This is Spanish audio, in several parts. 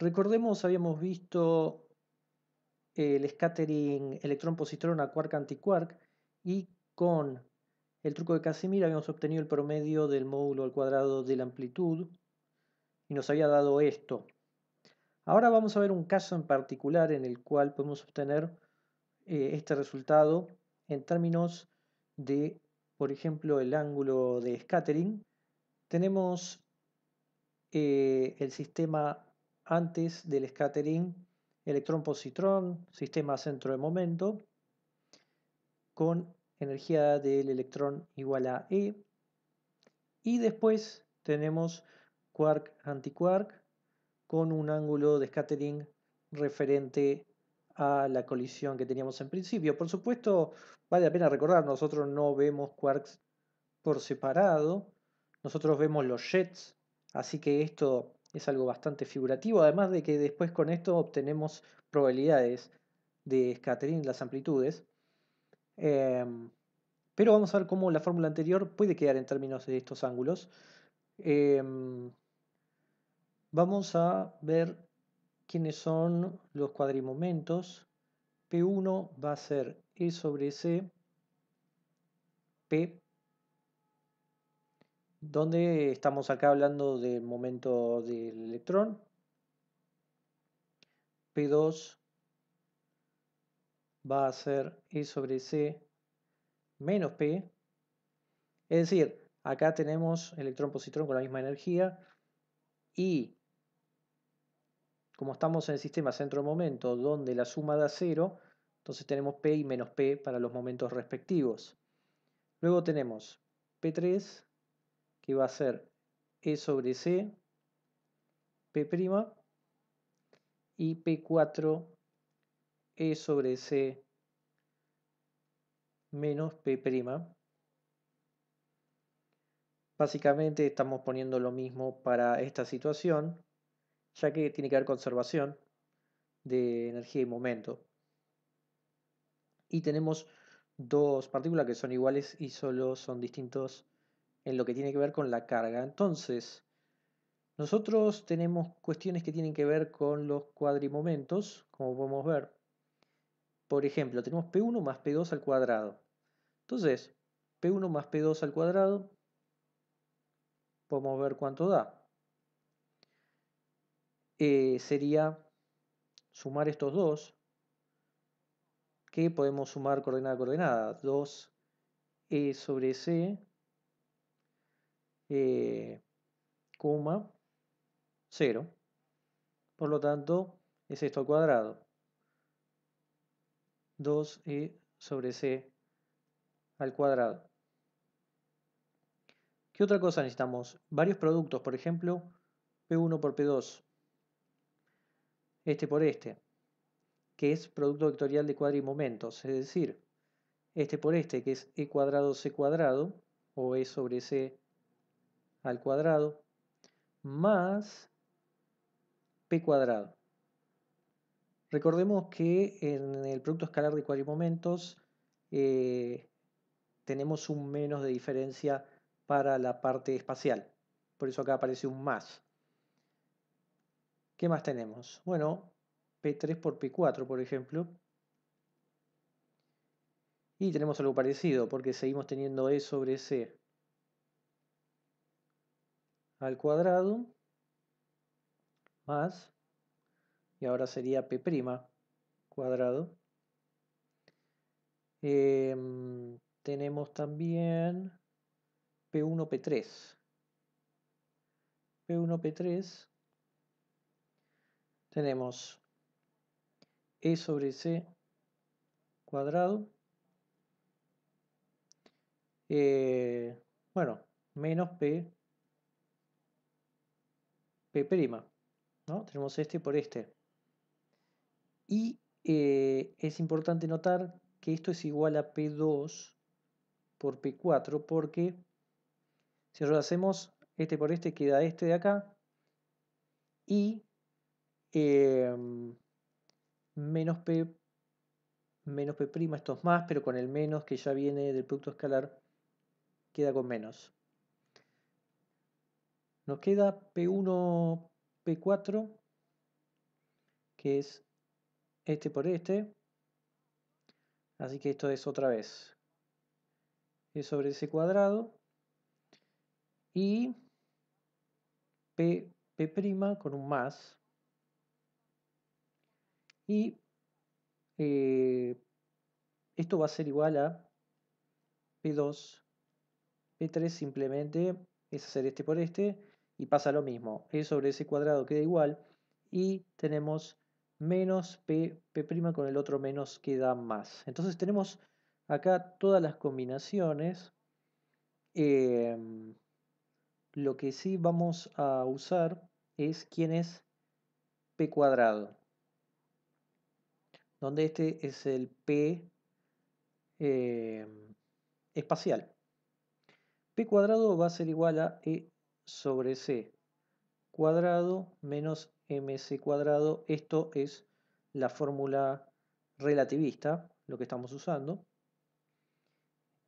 Recordemos, habíamos visto el scattering electrón-positrón a quark-antiquark y con el truco de Casimir habíamos obtenido el promedio del módulo al cuadrado de la amplitud y nos había dado esto. Ahora vamos a ver un caso en particular en el cual podemos obtener eh, este resultado en términos de, por ejemplo, el ángulo de scattering. Tenemos eh, el sistema antes del scattering electrón-positrón, sistema centro de momento, con energía del electrón igual a E. Y después tenemos quark-antiquark con un ángulo de scattering referente a la colisión que teníamos en principio. Por supuesto, vale la pena recordar, nosotros no vemos quarks por separado, nosotros vemos los jets, así que esto es algo bastante figurativo, además de que después con esto obtenemos probabilidades de scattering, las amplitudes. Em, pero vamos a ver cómo la fórmula anterior puede quedar en términos de estos ángulos. Em, vamos a ver quiénes son los cuadrimomentos. P1 va a ser E sobre C, P donde estamos acá hablando del momento del electrón, P2 va a ser E sobre C menos P, es decir, acá tenemos electrón-positrón con la misma energía y como estamos en el sistema centro-momento de donde la suma da cero, entonces tenemos P y menos P para los momentos respectivos. Luego tenemos P3 que va a ser E sobre C, P' y P4 E sobre C menos P'. Básicamente estamos poniendo lo mismo para esta situación, ya que tiene que haber conservación de energía y momento. Y tenemos dos partículas que son iguales y solo son distintos en lo que tiene que ver con la carga. Entonces, nosotros tenemos cuestiones que tienen que ver con los cuadrimomentos, como podemos ver. Por ejemplo, tenemos P1 más P2 al cuadrado. Entonces, P1 más P2 al cuadrado, podemos ver cuánto da. Eh, sería sumar estos dos, que podemos sumar coordenada a coordenada. 2E sobre C coma eh, 0. Por lo tanto, es esto al cuadrado. 2e eh, sobre c al cuadrado. ¿Qué otra cosa necesitamos? Varios productos, por ejemplo, P1 por P2, este por este, que es producto vectorial de cuadra y momentos, es decir, este por este, que es E cuadrado C cuadrado, o E sobre C al cuadrado más p cuadrado. Recordemos que en el producto escalar de cuadrimomentos momentos eh, tenemos un menos de diferencia para la parte espacial. Por eso acá aparece un más. ¿Qué más tenemos? Bueno, P3 por P4, por ejemplo. Y tenemos algo parecido, porque seguimos teniendo E sobre C al cuadrado más, y ahora sería P' cuadrado. Eh, tenemos también P1, P3. P1, P3. Tenemos E sobre C cuadrado. Eh, bueno, menos P P'. ¿no? Tenemos este por este. Y eh, es importante notar que esto es igual a P2 por P4 porque si lo hacemos este por este queda este de acá y em, menos P menos P', esto es más, pero con el menos que ya viene del producto escalar queda con menos. Nos queda P1, P4, que es este por este. Así que esto es otra vez. Es sobre ese cuadrado. Y P, P' con un más. Y eh, esto va a ser igual a P2. P3 simplemente es hacer este por este y pasa lo mismo. E sobre ese cuadrado queda igual y tenemos menos P, P' con el otro menos queda más. Entonces tenemos acá todas las combinaciones. Em, lo que sí vamos a usar es quién es P cuadrado. Donde este es el P em, espacial. P cuadrado va a ser igual a E sobre c cuadrado menos mc cuadrado. Esto es la fórmula relativista, lo que estamos usando.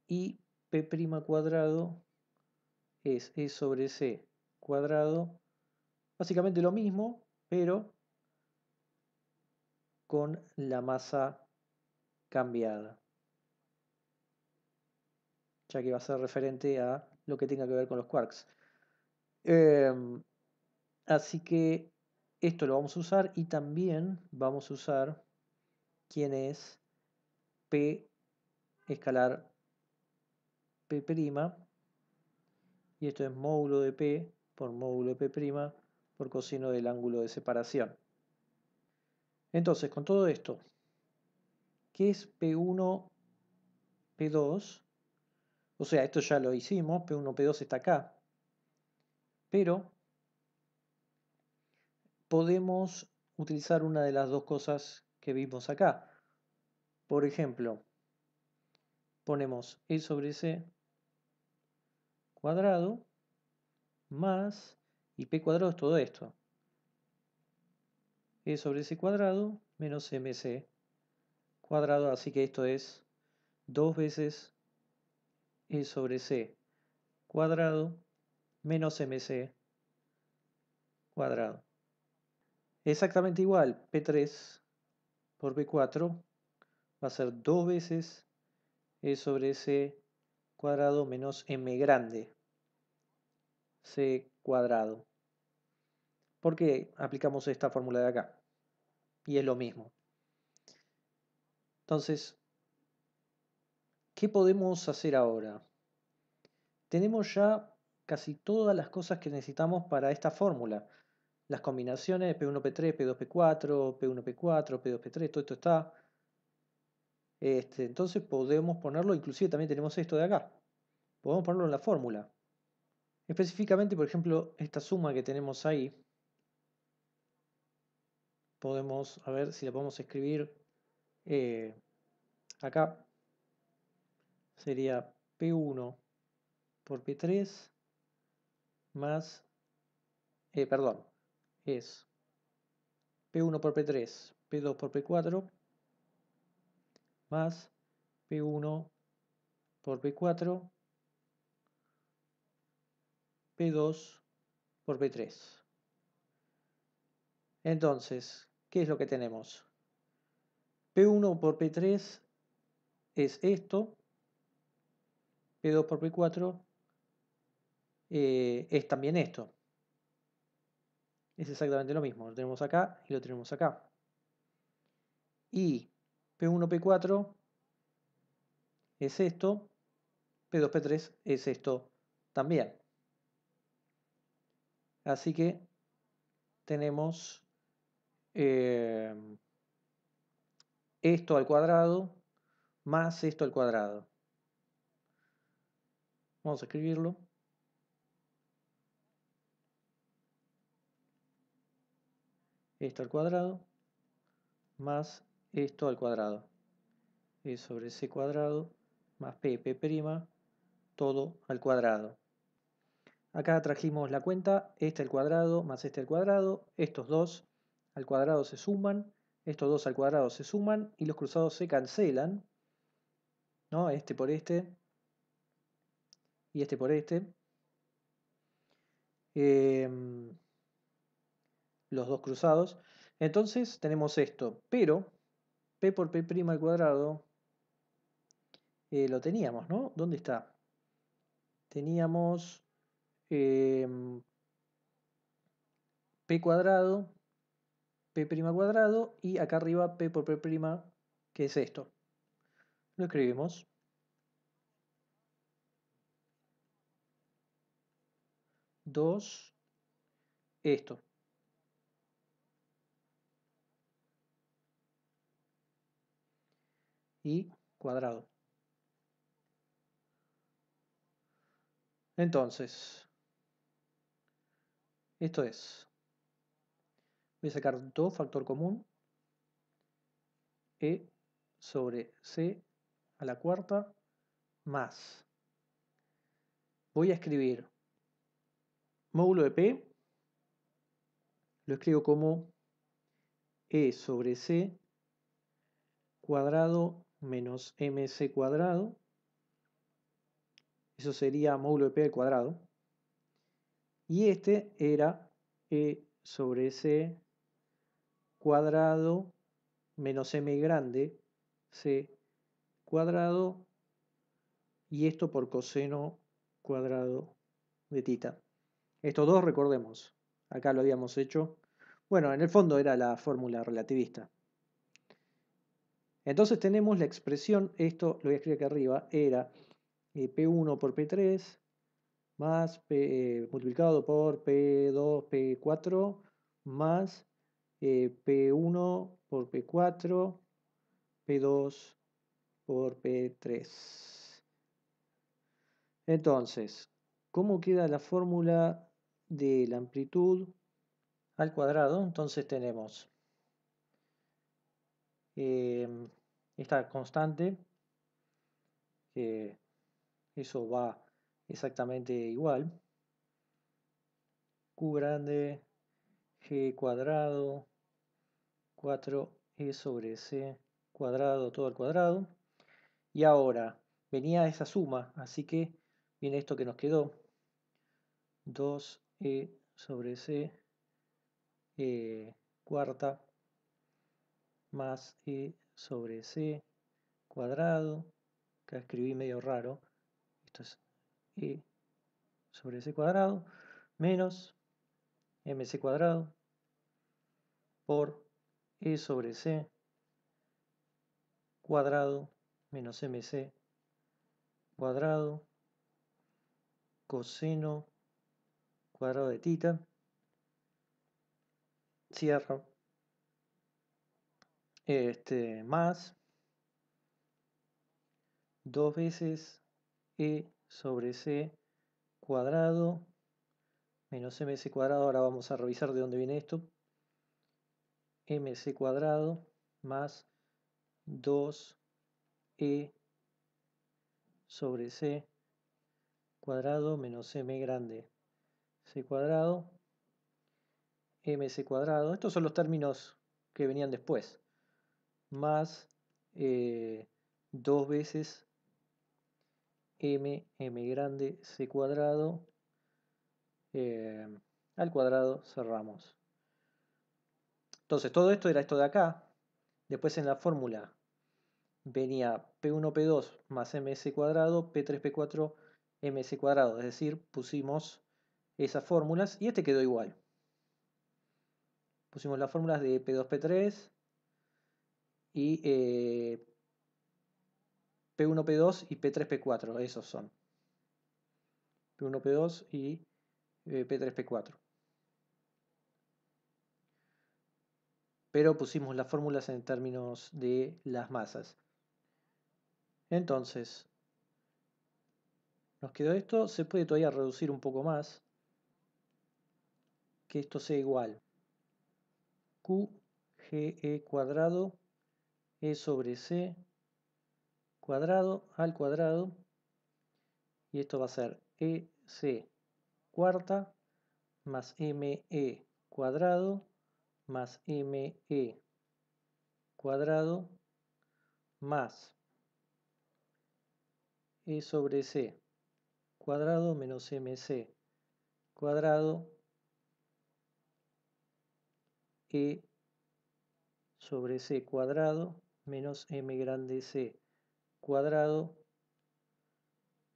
Y p' cuadrado es e sobre c cuadrado. Básicamente lo mismo, pero con la masa cambiada, ya que va a ser referente a lo que tenga que ver con los quarks. Em, así que esto lo vamos a usar y también vamos a usar quién es P escalar P' y esto es módulo de P por módulo de P' por coseno del ángulo de separación. Entonces, con todo esto, ¿qué es P1, P2? O sea, esto ya lo hicimos, P1, P2 está acá pero podemos utilizar una de las dos cosas que vimos acá. Por ejemplo, ponemos E sobre C cuadrado más, y P cuadrado es todo esto, E sobre C cuadrado menos MC cuadrado, así que esto es dos veces E sobre C cuadrado menos MC cuadrado. Exactamente igual, P3 por P4 va a ser dos veces E sobre C cuadrado menos M grande, C cuadrado. Porque aplicamos esta fórmula de acá? Y es lo mismo. Entonces, ¿qué podemos hacer ahora? Tenemos ya casi todas las cosas que necesitamos para esta fórmula. Las combinaciones P1, P3, P2, P4, P1, P4, P2, P3, todo esto está. Este, entonces podemos ponerlo, inclusive también tenemos esto de acá. Podemos ponerlo en la fórmula. Específicamente, por ejemplo, esta suma que tenemos ahí, podemos, a ver si la podemos escribir eh, acá, sería P1 por P3 más, eh, perdón, es P1 por P3, P2 por P4, más P1 por P4, P2 por P3. Entonces, ¿qué es lo que tenemos? P1 por P3 es esto, P2 por P4 eh, es también esto. Es exactamente lo mismo, lo tenemos acá y lo tenemos acá. Y P1, P4 es esto, P2, P3 es esto también. Así que tenemos eh, esto al cuadrado más esto al cuadrado. Vamos a escribirlo. esto al cuadrado más esto al cuadrado. E sobre C cuadrado más PP prima, todo al cuadrado. Acá trajimos la cuenta, este al cuadrado más este al cuadrado, estos dos al cuadrado se suman, estos dos al cuadrado se suman y los cruzados se cancelan, ¿no? Este por este y este por este. Eh, los dos cruzados. Entonces tenemos esto, pero P por P' al cuadrado eh, lo teníamos, ¿no? ¿Dónde está? Teníamos em, P cuadrado, P' cuadrado y acá arriba P por P', que es esto. Lo escribimos. 2 esto. y cuadrado. Entonces, esto es, voy a sacar 2 factor común, e sobre c a la cuarta más. Voy a escribir módulo de p, lo escribo como e sobre c cuadrado menos mc cuadrado. Eso sería módulo de p al cuadrado. Y este era e sobre c cuadrado menos m grande c cuadrado y esto por coseno cuadrado de tita. Estos dos recordemos, acá lo habíamos hecho. Bueno, en el fondo era la fórmula relativista. Entonces tenemos la expresión, esto lo voy a escribir aquí arriba, era eh, P1 por P3 más eh, multiplicado por P2, P4 más eh, P1 por P4, P2 por P3. Entonces, ¿cómo queda la fórmula de la amplitud al cuadrado? Entonces tenemos esta constante, que eso va exactamente igual, Q grande, G cuadrado, 4E sobre C cuadrado, todo al cuadrado. Y ahora, venía esa suma, así que viene esto que nos quedó. 2E sobre C eh, cuarta más E sobre C cuadrado, acá escribí medio raro, esto es E sobre C cuadrado, menos MC cuadrado por E sobre C cuadrado menos MC cuadrado coseno cuadrado de tita. Cierro este, más dos veces e sobre c cuadrado menos mc cuadrado, ahora vamos a revisar de dónde viene esto, mc cuadrado más 2e sobre c cuadrado menos m grande c cuadrado mc cuadrado. Estos son los términos que venían después más eh, dos veces m, m grande, c cuadrado, eh, al cuadrado cerramos. Entonces todo esto era esto de acá. Después en la fórmula venía P1, P2 más ms cuadrado, P3, P4, ms cuadrado. Es decir, pusimos esas fórmulas y este quedó igual. Pusimos las fórmulas de P2, P3, y P1, eh, P2 y P3, P4, esos son. P1, P2 y P3, eh, P4. Pero pusimos las fórmulas en términos de las masas. Entonces, nos quedó esto. Se puede todavía reducir un poco más. Que esto sea igual. QGE cuadrado e sobre C cuadrado al cuadrado. Y esto va a ser e c cuarta más ME cuadrado más ME cuadrado más E sobre C cuadrado menos c cuadrado E sobre C cuadrado menos m grande c cuadrado,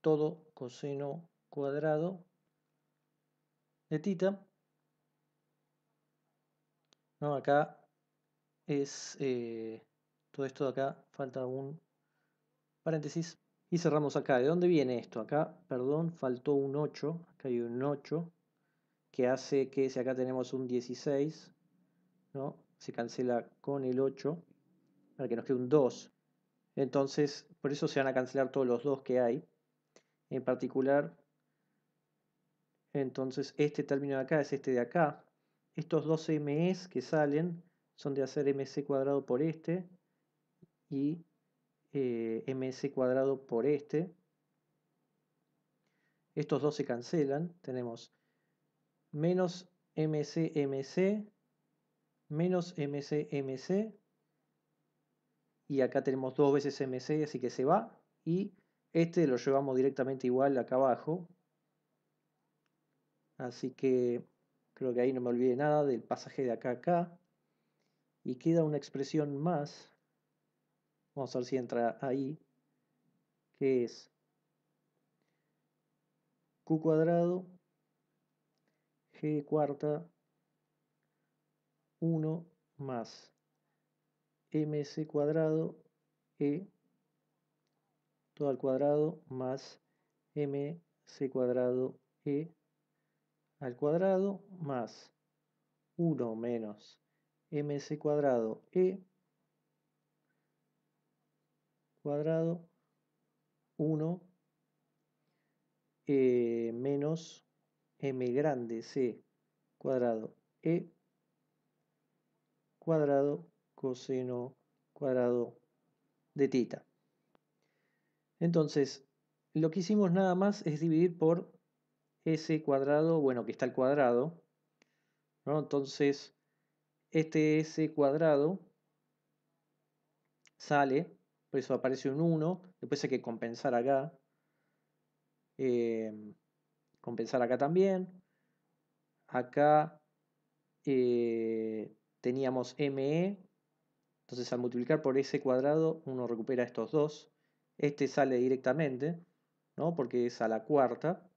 todo coseno cuadrado de tita. No, acá es eh, todo esto de acá, falta un paréntesis. Y cerramos acá. ¿De dónde viene esto? Acá, perdón, faltó un 8. Acá hay un 8 que hace que si acá tenemos un 16, ¿no? se cancela con el 8 para que nos quede un 2. Entonces, por eso se van a cancelar todos los 2 que hay. En particular, entonces este término de acá es este de acá. Estos dos m's que salen son de hacer mc cuadrado por este y eh, mc cuadrado por este. Estos dos se cancelan. Tenemos menos mc mc menos mc mc y acá tenemos dos veces MC, así que se va, y este lo llevamos directamente igual acá abajo, así que creo que ahí no me olvide nada del pasaje de acá a acá, y queda una expresión más, vamos a ver si entra ahí, que es q cuadrado, g cuarta, 1 más mc cuadrado e todo al cuadrado más mc cuadrado e al cuadrado más 1 menos mc cuadrado e cuadrado 1 eh, menos m grande c cuadrado e cuadrado coseno cuadrado de tita. Entonces, lo que hicimos nada más es dividir por s cuadrado, bueno, que está al cuadrado. Entonces, este s cuadrado sale, por eso aparece un 1, después hay que compensar acá. Eh, compensar acá también. Acá eh, teníamos ME, entonces al multiplicar por ese cuadrado uno recupera estos dos. Este sale directamente, ¿no? Porque es a la cuarta.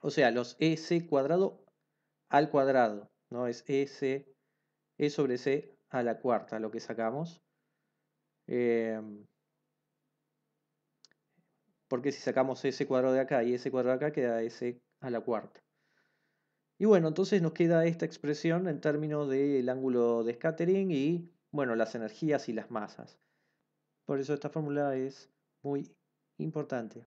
O sea, los S cuadrado al cuadrado, ¿no? Es S, E sobre C a la cuarta lo que sacamos. Em, porque si sacamos S cuadrado de acá y S cuadrado de acá queda S a la cuarta. Y bueno, entonces nos queda esta expresión en términos del ángulo de scattering y bueno, las energías y las masas. Por eso esta fórmula es muy importante.